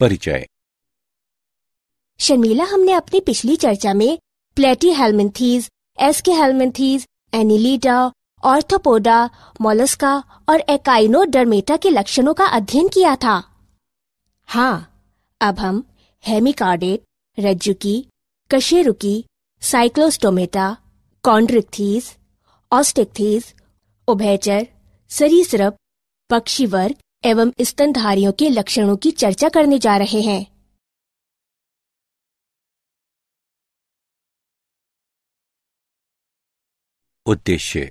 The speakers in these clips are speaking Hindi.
परिचय शर्मिला हमने अपनी पिछली चर्चा में platyhelminthes aschelminthes annelida arthropoda mollusca और एकाइनो डरमेटा के लक्षणों का अध्ययन किया था हाँ अब हम हेमिकार्डेट रज्जुकी कशेरुकी साइक्लोस्टोमेटा कॉन्ड्रिकथीज ऑस्टिकथीज उभयचर सरीसृप पक्षी वर्ग एवं स्तनधारियों के लक्षणों की चर्चा करने जा रहे हैं उद्देश्य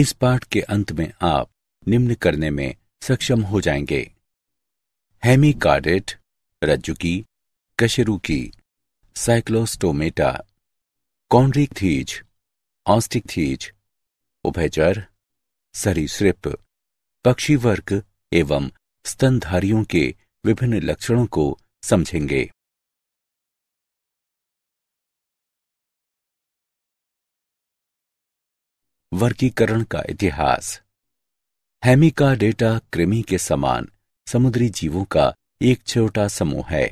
इस पाठ के अंत में आप निम्न करने में सक्षम हो जाएंगे हेमी कार्डेट रज्जु की कशरू की cyclostomata chondrichthyes osteichthyes उभयचर सरीसृप पक्षी वर्ग एवं स्तनधारियों के विभिन्न लक्षणों को समझेंगे वर्गीकरण का इतिहास हैमी का डेटा कृमि के समान समुद्री जीवों का एक छोटा समूह है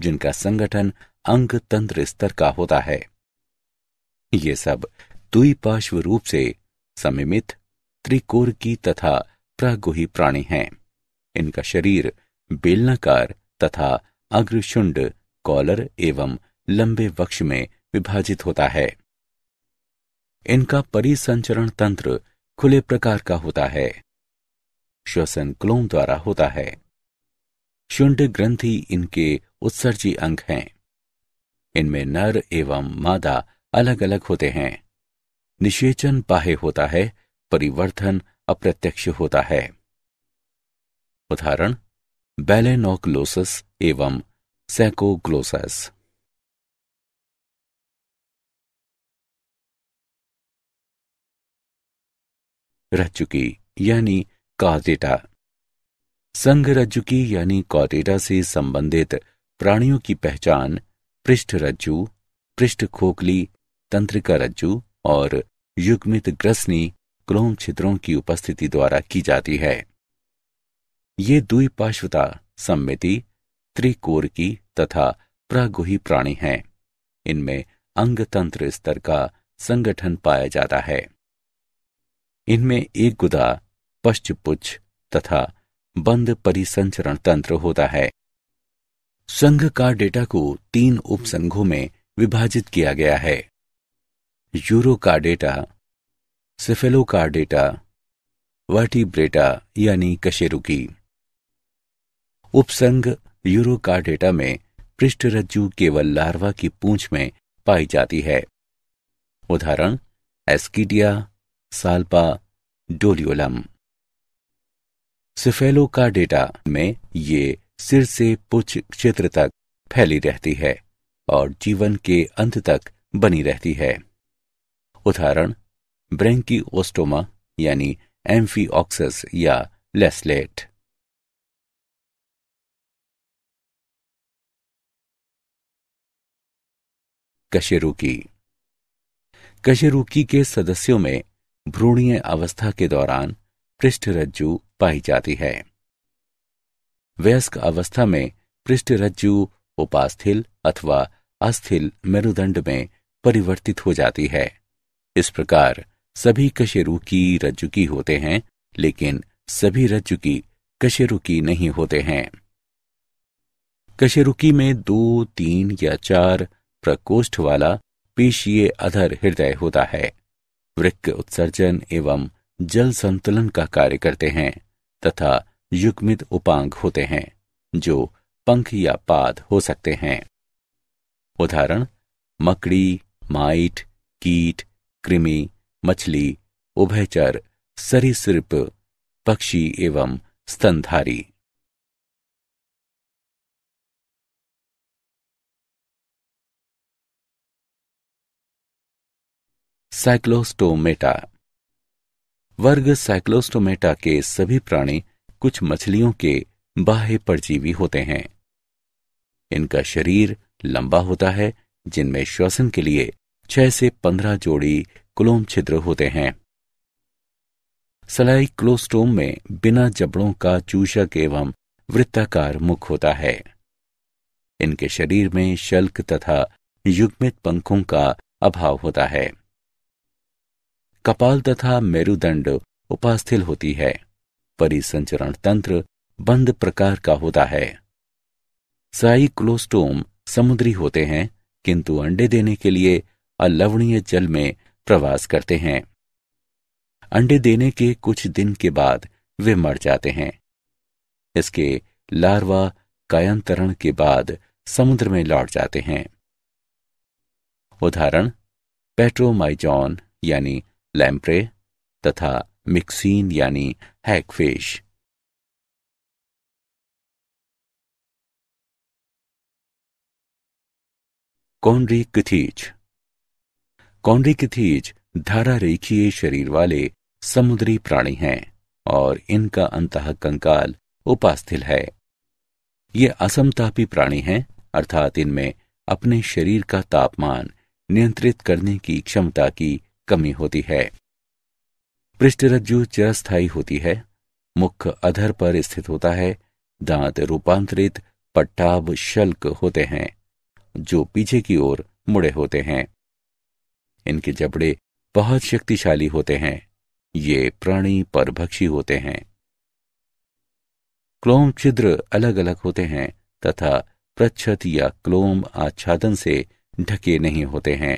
जिनका संगठन अंग तंत्र स्तर का होता है ये सब द्विपार्श्व रूप से समिमित त्रिकोर की तथा गुही प्राणी हैं इनका शरीर बेलनाकार तथा अग्रशुंड कॉलर एवं लंबे वक्ष में विभाजित होता है इनका परिसंचरण तंत्र खुले प्रकार का होता है श्वसन क्लोम द्वारा होता है शुंड ग्रंथि इनके उत्सर्जी अंग हैं इनमें नर एवं मादा अलग अलग होते हैं निषेचन बाह्य होता है परिवर्तन अप्रत्यक्ष होता है उदाहरण बैलेनोक्लोसस एवं सैकोग्लोसस रह चुकी यानी कॉटेटा संघरज्जुकी यानी कॉटेटा से संबंधित प्राणियों की पहचान पृष्ठ रज्जु पृष्ठ खोखली तंत्रिका रज्जु और युग्मित ग्रसनी क्रोम छिद्रों की उपस्थिति द्वारा की जाती है ये द्विपार्श्वता सम्मिति त्रिकोर की तथा प्रागुही प्राणी हैं इनमें अंगतंत्र स्तर का संगठन पाया जाता है इनमें एक गुदा पश्चपुच्छ तथा बंद परिसंचरण तंत्र होता है संघ का डेटा को तीन उपसंघों में विभाजित किया गया है यूरो का डेटा सेफेलोकार्डेटा वर्टिब्रेटा यानी कशेरुकी उपसंग यूरोकार्डेटा में पृष्ठरज्जु केवल लार्वा की पूंछ में पाई जाती है उदाहरण एस्किडिया साल्पा डोलियोलम सिफेलोकार्डेटा में ये सिर से पुछ क्षेत्र तक फैली रहती है और जीवन के अंत तक बनी रहती है उदाहरण ब्रेंकी ओस्टोमा यानी ऑक्सस या लेसलेट कशेरुकी कशेरुकी के सदस्यों में भ्रूणीय अवस्था के दौरान पृष्ठरज्जु पाई जाती है वयस्क अवस्था में पृष्ठरज्जु उपास्थिल अथवा अस्थिल मेरुदंड में परिवर्तित हो जाती है इस प्रकार सभी कशेरुकी रज्जुकी होते हैं लेकिन सभी रज्जुकी कशेरुकी नहीं होते हैं कशेरुकी में दो तीन या चार प्रकोष्ठ वाला पेशीय अधर हृदय होता है वृक्क उत्सर्जन एवं जल संतुलन का कार्य करते हैं तथा युग्मित उपांग होते हैं जो पंख या पाद हो सकते हैं उदाहरण मकड़ी माइट कीट कृमि मछली उभयचर सरीसृप पक्षी एवं स्तनधारी साइक्लोस्टोमेटा वर्ग साइक्लोस्टोमेटा के सभी प्राणी कुछ मछलियों के बाह्य परजीवी होते हैं इनका शरीर लंबा होता है जिनमें श्वसन के लिए छह से पंद्रह जोड़ी कुलोम छिद्र होते हैं सलाई क्लोस्टोम में बिना जबड़ों का चूषक एवं वृत्ताकार मुख होता है इनके शरीर में शल्क तथा युग्मित पंखों का अभाव होता है कपाल तथा मेरुदंड उपास्थिल होती है परिसंचरण तंत्र बंद प्रकार का होता है क्लोस्टोम समुद्री होते हैं किंतु अंडे देने के लिए अलवणीय जल में प्रवास करते हैं अंडे देने के कुछ दिन के बाद वे मर जाते हैं इसके लार्वा कायांतरण के बाद समुद्र में लौट जाते हैं उदाहरण पेट्रोमाइजॉन यानी लैम्प्रे तथा मिक्सीन यानी हैकफिश कौनरी कथीच कौंडिकथीज धारा रेखीय शरीर वाले समुद्री प्राणी हैं और इनका अंत कंकाल उपास्थिल है ये असमतापी प्राणी हैं अर्थात इनमें अपने शरीर का तापमान नियंत्रित करने की क्षमता की कमी होती है पृष्ठरज्जु चिरस्थायी होती है मुख अधर पर स्थित होता है दांत रूपांतरित पट्टाभ शल्क होते हैं जो पीछे की ओर मुड़े होते हैं इनके जबड़े बहुत शक्तिशाली होते हैं ये प्राणी परभक्षी होते हैं क्लोम छिद्र अलग अलग होते हैं तथा प्रच्छत या क्लोम आच्छादन से ढके नहीं होते हैं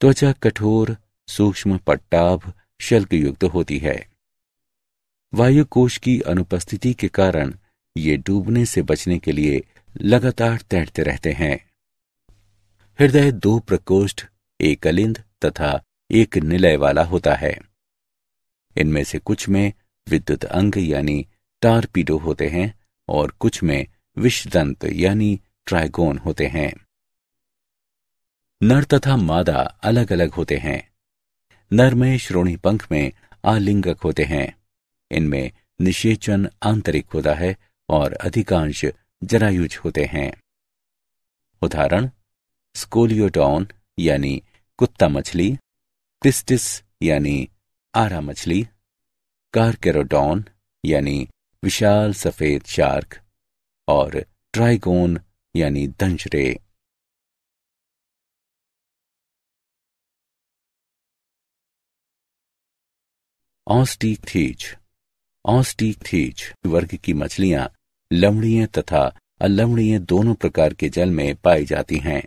त्वचा कठोर सूक्ष्म पट्टाभ शल्क युक्त होती है वायु कोश की अनुपस्थिति के कारण ये डूबने से बचने के लिए लगातार तैरते रहते हैं हृदय दो प्रकोष्ठ एक अलिंद तथा एक निलय वाला होता है इनमें से कुछ में विद्युत अंग यानी टारपीडो होते हैं और कुछ में विषदंत यानी ट्राइगोन होते हैं नर तथा मादा अलग अलग होते हैं नर में श्रोणी पंख में आलिंगक होते हैं इनमें निषेचन आंतरिक होता है और अधिकांश जरायुज होते हैं उदाहरण स्कोलियोटॉन यानी कुत्ता मछली टिस्टिस यानी आरा मछली कारकेरोडॉन यानी विशाल सफेद शार्क और ट्राइगोन यानी दंशरे ऑस्टिक थीच ऑस्टिक थीच वर्ग की मछलियां लवणीय तथा अलवणीय दोनों प्रकार के जल में पाई जाती हैं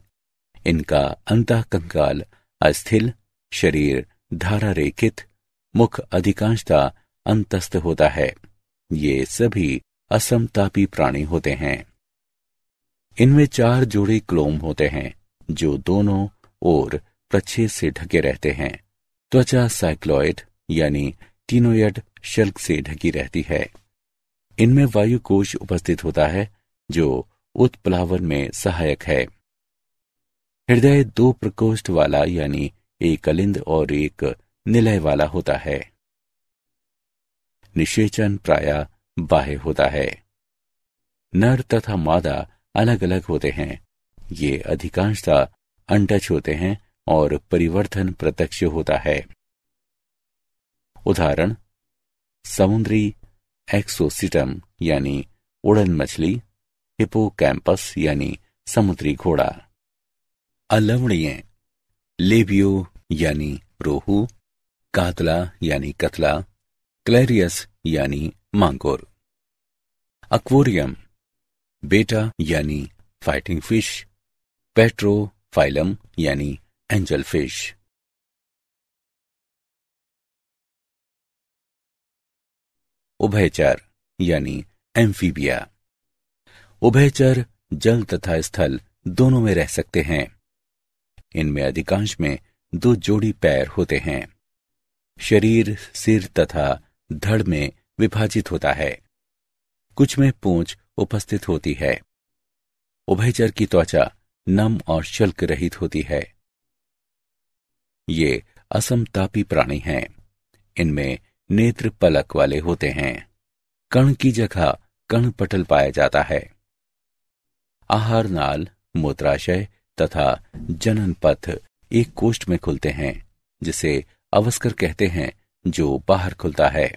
इनका अंतः कंकाल अस्थिल शरीर धारा रेखित मुख अधिकांशता अंतस्थ होता है ये सभी असमतापी प्राणी होते हैं इनमें चार जोड़े क्लोम होते हैं जो दोनों ओर प्रच्छेद से ढके रहते हैं त्वचा साइक्लॉइड यानी टीनोयड शल्क से ढकी रहती है इनमें वायु कोश उपस्थित होता है जो उत्प्लावन में सहायक है हृदय दो प्रकोष्ठ वाला यानी एक अलिंद और एक निलय वाला होता है निषेचन प्राय बाह्य होता है नर तथा मादा अलग अलग होते हैं ये अधिकांशता अनटच होते हैं और परिवर्तन प्रत्यक्ष होता है उदाहरण समुद्री एक्सोसिटम यानी उड़न मछली हिपोकैंपस यानी समुद्री घोड़ा अलवणीय लेबियो यानी रोहू कातला यानी कतला क्लेरियस यानी मांगोर अक्वोरियम बेटा यानी फाइटिंग फिश पेट्रो फाइलम यानी एंजल फिश उभयचर यानी एम्फीबिया उभयचर जल तथा स्थल दोनों में रह सकते हैं इनमें अधिकांश में दो जोड़ी पैर होते हैं शरीर सिर तथा धड़ में विभाजित होता है कुछ में पूंछ उपस्थित होती है उभयचर की त्वचा नम और शल्क रहित होती है ये असमतापी प्राणी हैं इनमें नेत्र पलक वाले होते हैं कण की जगह कण पटल पाया जाता है आहार नाल मूत्राशय तथा जनन पथ एक कोष्ट में खुलते हैं जिसे अवस्कर कहते हैं जो बाहर खुलता है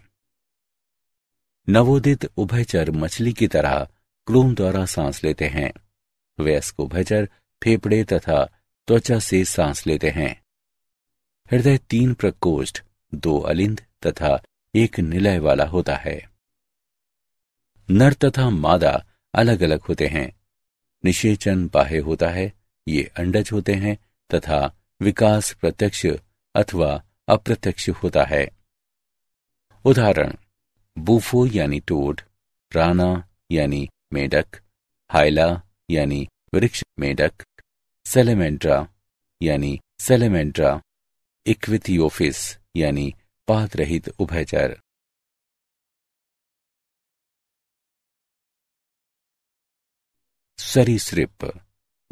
नवोदित उभयचर मछली की तरह क्रोम द्वारा सांस लेते हैं वयस्क उभयचर फेफड़े तथा त्वचा से सांस लेते हैं हृदय तीन प्रकोष्ठ दो अलिंद तथा एक निलय वाला होता है नर तथा मादा अलग अलग होते हैं निषेचन बाह्य होता है ये अंडज होते हैं तथा विकास प्रत्यक्ष अथवा अप्रत्यक्ष होता है उदाहरण बूफो यानी टोड राना यानी मेडक हाइला यानी वृक्ष मेडक सेलेमेंड्रा यानी सेलेमेंड्रा इक्विथियोफिस यानी पात रहित उभयचर सरीसृप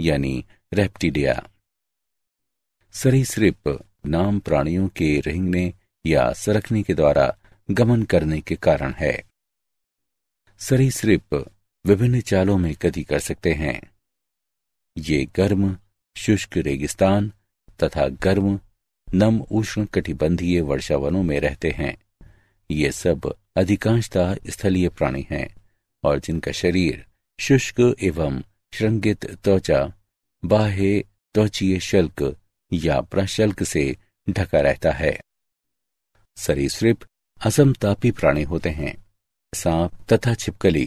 यानी रेप्टिडिया सरीसृप नाम प्राणियों के रेंगने या सरकने के द्वारा गमन करने के कारण है सरीसृप विभिन्न चालों में गति कर सकते हैं ये गर्म शुष्क रेगिस्तान तथा गर्म नम उष्ण कटिबंधीय वर्षावनों में रहते हैं ये सब अधिकांशतः स्थलीय प्राणी हैं और जिनका शरीर शुष्क एवं श्रृंगित त्वचा बाह्य त्वचीय शल्क या प्रशल्क से ढका रहता है सरीसृप असमतापी प्राणी होते हैं सांप तथा छिपकली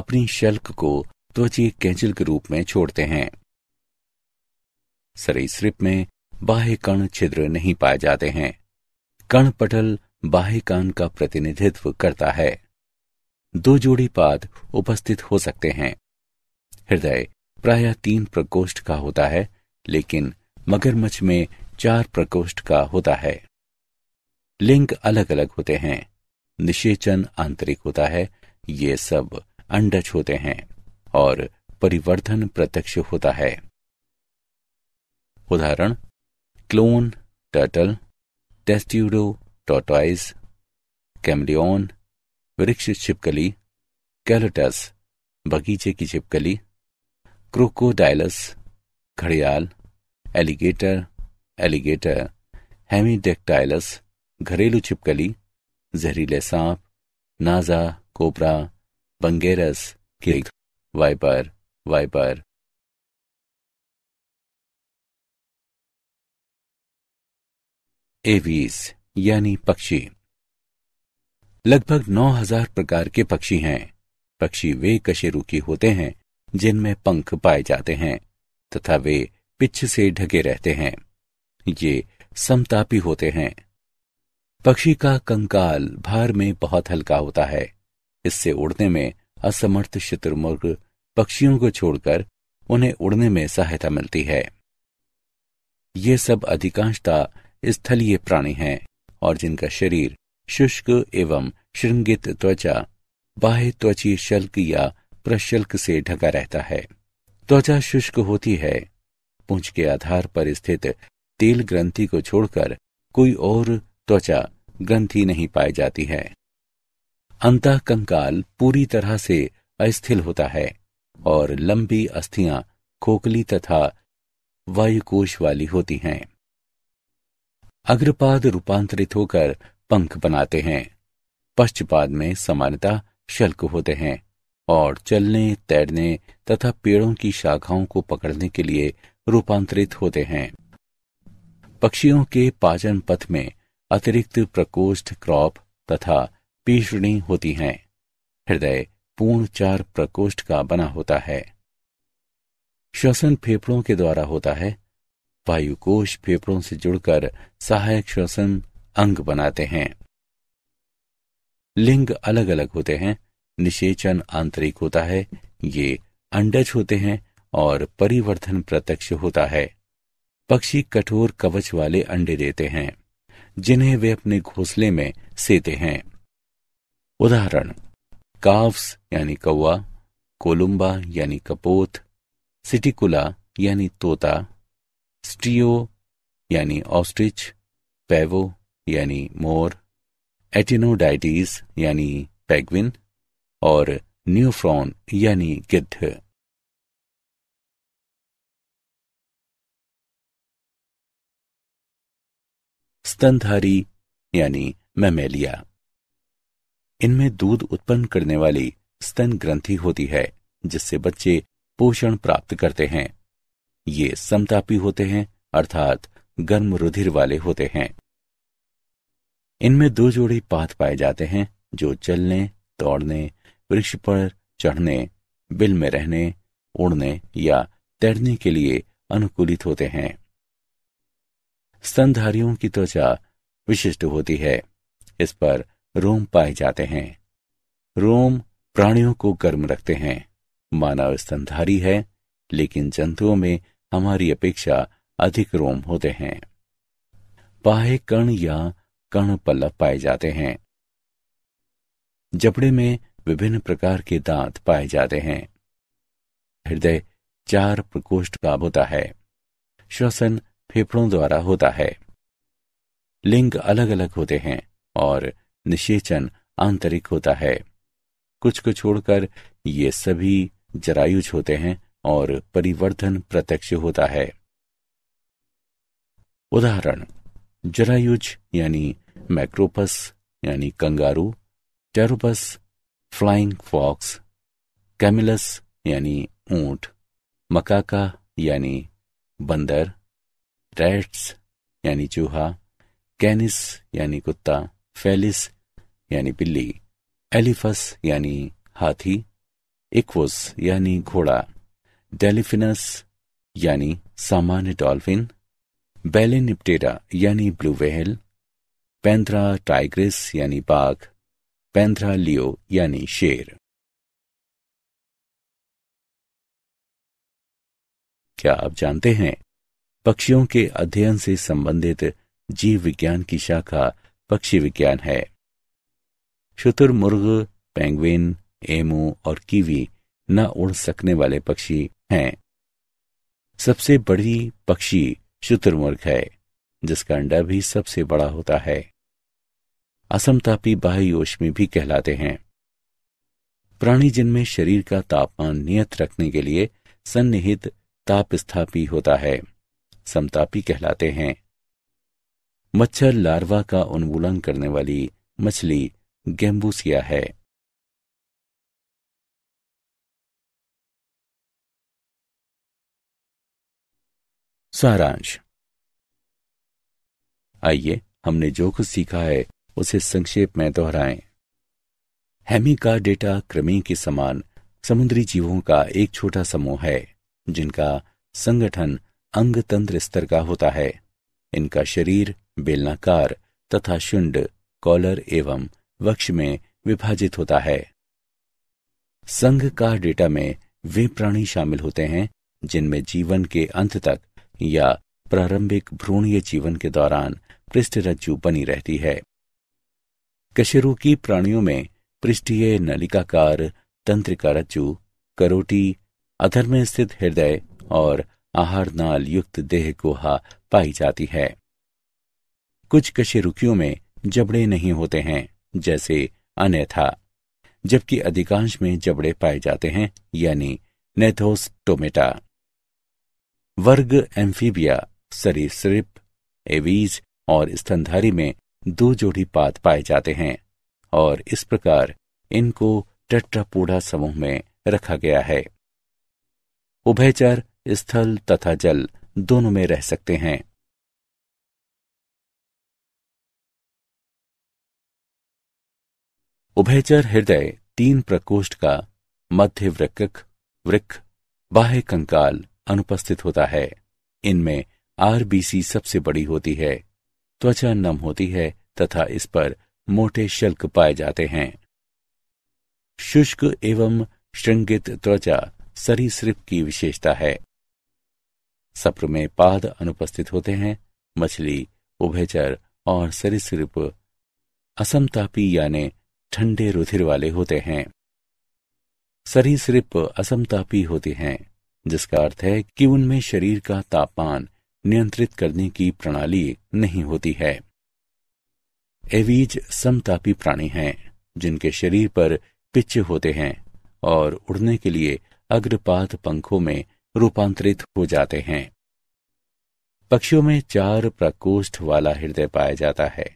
अपनी शल्क को त्वचीय कैंचिल के रूप में छोड़ते हैं सरीसृप में बाह्य कण छिद्र नहीं पाए जाते हैं कण पटल बाह्य कान का प्रतिनिधित्व करता है दो जोड़ी पाद उपस्थित हो सकते हैं हृदय प्रायः तीन प्रकोष्ठ का होता है लेकिन मगरमच्छ में चार प्रकोष्ठ का होता है लिंग अलग अलग होते हैं निषेचन आंतरिक होता है ये सब अंडज होते हैं और परिवर्धन प्रत्यक्ष होता है उदाहरण chelone turtle testudo tortoise chameleon वृक्ष छिपकली कैलोटस बगीचे की छिपकली क्रोकोडाइलस घड़ियाल एलिगेटर एलिगेटर हेमीडेक्टाइलस घरेलू छिपकली जहरीले सांप नाजा कोबरा बंगेरस किग वाइपर वाइपर एवीस यानी पक्षी लगभग 9000 प्रकार के पक्षी हैं पक्षी वे कशेरुकी होते हैं जिनमें पंख पाए जाते हैं तथा वे पिछ से ढके रहते हैं ये समतापी होते हैं पक्षी का कंकाल भार में बहुत हल्का होता है इससे उड़ने में असमर्थ शत्रुमुर्ग पक्षियों को छोड़कर उन्हें उड़ने में सहायता मिलती है ये सब अधिकांशता स्थलीय प्राणी हैं और जिनका शरीर शुष्क एवं श्रृंगित त्वचा बाह्य त्वचीय शल्क या प्रशल्क से ढका रहता है त्वचा शुष्क होती है पूंछ के आधार पर स्थित तेल ग्रंथि को छोड़कर कोई और त्वचा ग्रंथि नहीं पाई जाती है अंत कंकाल पूरी तरह से अस्थिल होता है और लंबी अस्थियां खोखली तथा वायुकोश वाली होती हैं अग्रपाद रूपांतरित होकर पंख बनाते हैं पश्चपाद में समानता शल्क होते हैं और चलने तैरने तथा पेड़ों की शाखाओं को पकड़ने के लिए रूपांतरित होते हैं पक्षियों के पाचन पथ में अतिरिक्त प्रकोष्ठ क्रॉप तथा पीषणी होती हैं हृदय पूर्ण चार प्रकोष्ठ का बना होता है श्वसन फेफड़ों के द्वारा होता है वायुकोश फेफड़ों से जुड़कर सहायक श्वसन अंग बनाते हैं लिंग अलग अलग होते हैं निषेचन आंतरिक होता है ये अंडज होते हैं और परिवर्धन प्रत्यक्ष होता है पक्षी कठोर कवच वाले अंडे देते हैं जिन्हें वे अपने घोंसले में सेते हैं उदाहरण काव्स यानी कौआ कोलुम्बा यानी कपोत सिटिकुला यानी तोता स्टीओ यानी ऑस्ट्रिच पैवो यानी मोर एटिनोडाइटीज यानी पैग्विन और न्यूफ्रॉन यानी गिद्ध स्तनधारी यानी मैमेलिया इनमें दूध उत्पन्न करने वाली स्तन ग्रंथि होती है जिससे बच्चे पोषण प्राप्त करते हैं ये समतापी होते हैं अर्थात गर्म रुधिर वाले होते हैं इनमें दो जोड़ी पात पाए जाते हैं जो चलने दौड़ने वृक्ष पर चढ़ने बिल में रहने उड़ने या तैरने के लिए अनुकूलित होते हैं स्तनधारियों की त्वचा विशिष्ट होती है इस पर रोम पाए जाते हैं रोम प्राणियों को गर्म रखते हैं मानव स्तनधारी है लेकिन जंतुओं में हमारी अपेक्षा अधिक रोम होते हैं बाह्य कण या कण पल्लव पाए जाते हैं जबड़े में विभिन्न प्रकार के दांत पाए जाते हैं हृदय चार प्रकोष्ठ का होता है श्वसन फेफड़ों द्वारा होता है लिंग अलग अलग होते हैं और निषेचन आंतरिक होता है कुछ को छोड़कर ये सभी जरायुज होते हैं और परिवर्धन प्रत्यक्ष होता है उदाहरण जरायुज यानी मैक्रोपस यानी kangaroo pteropus flying fox camelus यानी ऊंट मकाका यानी बंदर रैट्स यानी चूहा कैनिस यानी कुत्ता फेलिस यानी बिल्ली एलिफस यानी हाथी इक्वस यानी घोड़ा डेलिफिनस यानी सामान्य डॉल्फिन बेलेनिप्टेरा यानी ब्लू व्हेल पैंथरा टाइग्रिस यानी बाघ पैंथरा लियो यानी शेर क्या आप जानते हैं पक्षियों के अध्ययन से संबंधित जीव विज्ञान की शाखा पक्षी विज्ञान है शुतुरमुर्ग पेंगुइन एमू और कीवी न उड़ सकने वाले पक्षी हैं सबसे बड़ी पक्षी शुतुरमुर्ग है जिसका अंडा भी सबसे बड़ा होता है असमतापी बाह्योष्मी भी कहलाते हैं प्राणी जिनमें शरीर का तापमान नियत रखने के लिए सन्निहित तापस्थापी होता है समतापी कहलाते हैं मच्छर लार्वा का उन्मूलन करने वाली मछली गैम्बूसिया है सारांश आइए हमने जो कुछ सीखा है उसे संक्षेप में दोहराएं हेमी का डेटा क्रमी के समान समुद्री जीवों का एक छोटा समूह है जिनका संगठन अंग तंत्र स्तर का होता है इनका शरीर बेलनाकार तथा शुंड कॉलर एवं वक्ष में विभाजित होता है संघ का डेटा में वे प्राणी शामिल होते हैं जिनमें जीवन के अंत तक या प्रारंभिक भ्रूणीय जीवन के दौरान पृष्ठरज्जु बनी रहती है कशेरुकी प्राणियों में पृष्ठीय नलिकाकार तंत्रिका रज्जू करोटी अधर में स्थित हृदय और आहार नाल युक्त देह गुहा पाई जाती है कुछ कशेरुकियों में जबड़े नहीं होते हैं जैसे अन्यथा जबकि अधिकांश में जबड़े पाए जाते हैं यानी नेथोस्टोमेटा वर्ग एम्फीबिया सरीसृप एवीज और स्तनधारी में दो जोड़ी पाद पाए जाते हैं और इस प्रकार इनको टट्रापोडा समूह में रखा गया है उभयचर स्थल तथा जल दोनों में रह सकते हैं उभयचर हृदय तीन प्रकोष्ठ का मध्य वृक्क वृक्ष बाह्य कंकाल अनुपस्थित होता है इनमें आरबीसी सबसे बड़ी होती है त्वचा नम होती है तथा इस पर मोटे शल्क पाए जाते हैं शुष्क एवं श्रृंगित त्वचा सरीसृप की विशेषता है सप्र में पाद अनुपस्थित होते हैं मछली उभयचर और सरीसृप असमतापी यानी ठंडे रुधिर वाले होते हैं सरीसृप असमतापी होते हैं जिसका अर्थ है कि उनमें शरीर का तापमान नियंत्रित करने की प्रणाली नहीं होती है एवीज समतापी प्राणी हैं जिनके शरीर पर पिच्चे होते हैं और उड़ने के लिए अग्रपात पंखों में रूपांतरित हो जाते हैं पक्षियों में चार प्रकोष्ठ वाला हृदय पाया जाता है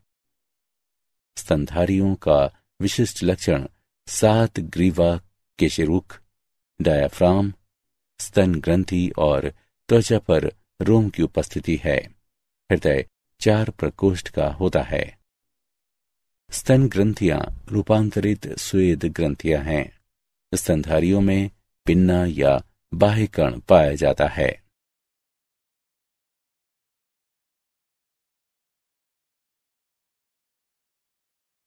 स्तनधारियों का विशिष्ट लक्षण सात ग्रीवा केशरुख डायाफ्राम स्तन ग्रंथि और त्वचा पर रोम की उपस्थिति है हृदय चार प्रकोष्ठ का होता है स्तन ग्रंथियां रूपांतरित स्वेद ग्रंथियां हैं स्तनधारियों में पिन्ना या बाह्यकण पाया जाता है